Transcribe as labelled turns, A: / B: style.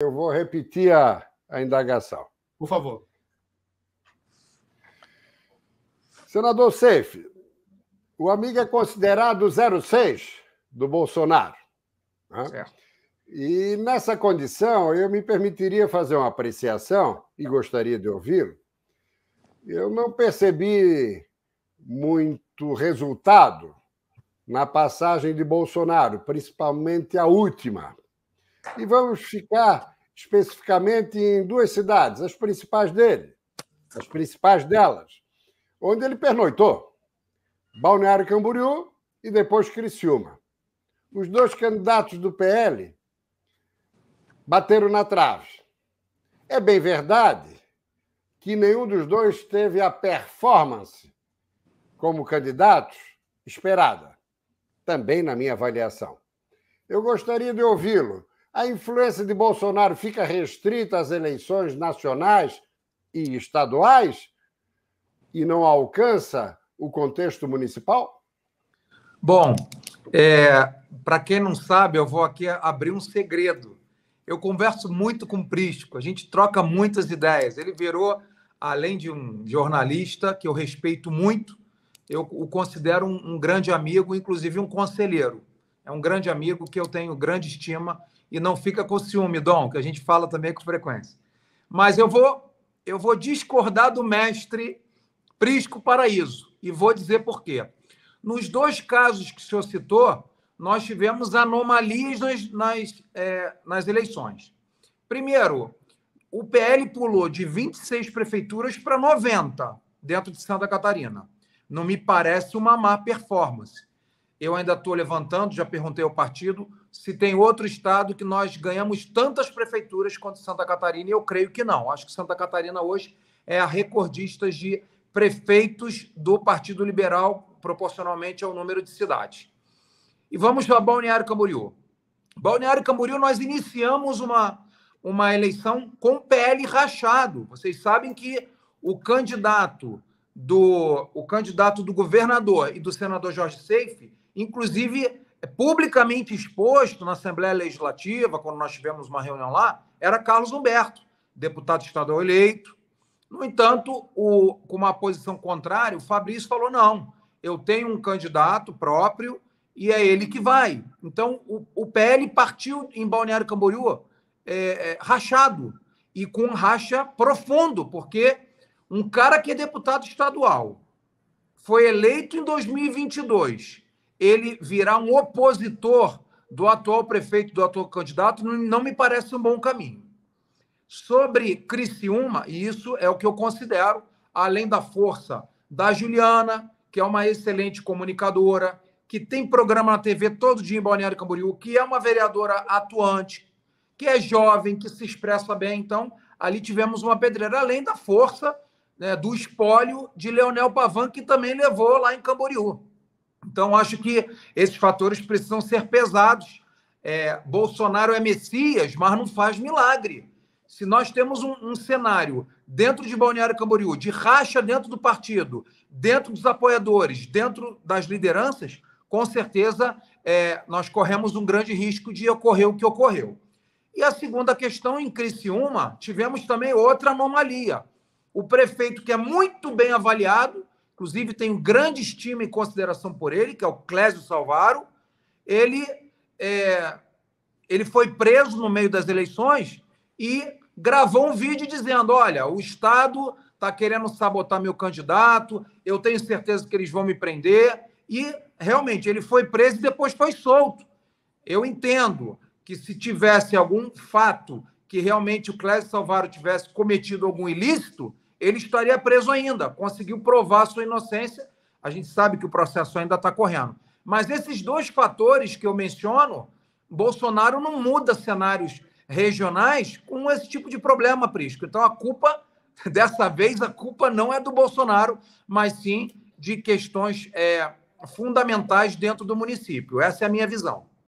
A: Eu vou repetir a, a indagação. Por favor. Senador Seif, o amigo é considerado 06 do Bolsonaro. Né? Certo. E nessa condição, eu me permitiria fazer uma apreciação, e gostaria de ouvi-lo. Eu não percebi muito resultado na passagem de Bolsonaro, principalmente a última, e vamos ficar especificamente em duas cidades, as principais dele, as principais delas, onde ele pernoitou: Balneário Camboriú e depois Criciúma. Os dois candidatos do PL bateram na trave. É bem verdade que nenhum dos dois teve a performance como candidatos esperada, também na minha avaliação. Eu gostaria de ouvi-lo a influência de Bolsonaro fica restrita às eleições nacionais e estaduais e não alcança o contexto municipal?
B: Bom, é, para quem não sabe, eu vou aqui abrir um segredo. Eu converso muito com o Prisco, a gente troca muitas ideias. Ele virou, além de um jornalista que eu respeito muito, eu o considero um, um grande amigo, inclusive um conselheiro. É um grande amigo que eu tenho grande estima e não fica com ciúme, Dom, que a gente fala também com frequência. Mas eu vou, eu vou discordar do mestre Prisco Paraíso e vou dizer por quê. Nos dois casos que o senhor citou, nós tivemos anomalias nas, nas, é, nas eleições. Primeiro, o PL pulou de 26 prefeituras para 90 dentro de Santa Catarina. Não me parece uma má performance eu ainda estou levantando, já perguntei ao partido se tem outro estado que nós ganhamos tantas prefeituras quanto Santa Catarina, e eu creio que não. Acho que Santa Catarina hoje é a recordista de prefeitos do Partido Liberal proporcionalmente ao número de cidades. E vamos para Balneário Camboriú. Balneário Camboriú, nós iniciamos uma, uma eleição com PL rachado. Vocês sabem que o candidato do o candidato do governador e do senador Jorge Seife inclusive publicamente exposto na Assembleia Legislativa, quando nós tivemos uma reunião lá, era Carlos Humberto, deputado estadual eleito. No entanto, o, com uma posição contrária, o Fabrício falou: não, eu tenho um candidato próprio e é ele que vai. Então, o, o PL partiu em Balneário Camboriú é, é, rachado e com racha profundo, porque um cara que é deputado estadual foi eleito em 2022 ele virá um opositor do atual prefeito, do atual candidato, não me parece um bom caminho. Sobre Criciúma, e isso é o que eu considero, além da força da Juliana, que é uma excelente comunicadora, que tem programa na TV todo dia em Balneário Camboriú, que é uma vereadora atuante, que é jovem, que se expressa bem. Então, ali tivemos uma pedreira, além da força né, do espólio de Leonel Pavan, que também levou lá em Camboriú. Então, acho que esses fatores precisam ser pesados. É, Bolsonaro é Messias, mas não faz milagre. Se nós temos um, um, cenário dentro de Balneário Camboriú, de racha dentro do partido, dentro dos apoiadores, dentro das lideranças, com certeza é, nós corremos um grande risco de ocorrer o que ocorreu. E a segunda questão, em Criciúma, tivemos também outra anomalia. O prefeito, que é muito bem avaliado, inclusive tenho um grande estima e consideração por ele, que é o Clésio Salvaro, ele, é, ele foi preso no meio das eleições e gravou um vídeo dizendo: olha, o Estado está querendo sabotar meu candidato, eu tenho certeza que eles vão me prender. E realmente ele foi preso e depois foi solto. Eu entendo que se tivesse algum fato que realmente o Clésio Salvaro tivesse cometido algum ilícito, ele estaria preso ainda. Conseguiu provar sua inocência. A gente sabe que o processo ainda está correndo. Mas esses dois fatores que eu menciono, Bolsonaro não muda cenários regionais com esse tipo de problema, Prisco. Então a culpa, dessa vez, a culpa não é do Bolsonaro, mas sim de questões é, fundamentais dentro do município. Essa é a minha visão.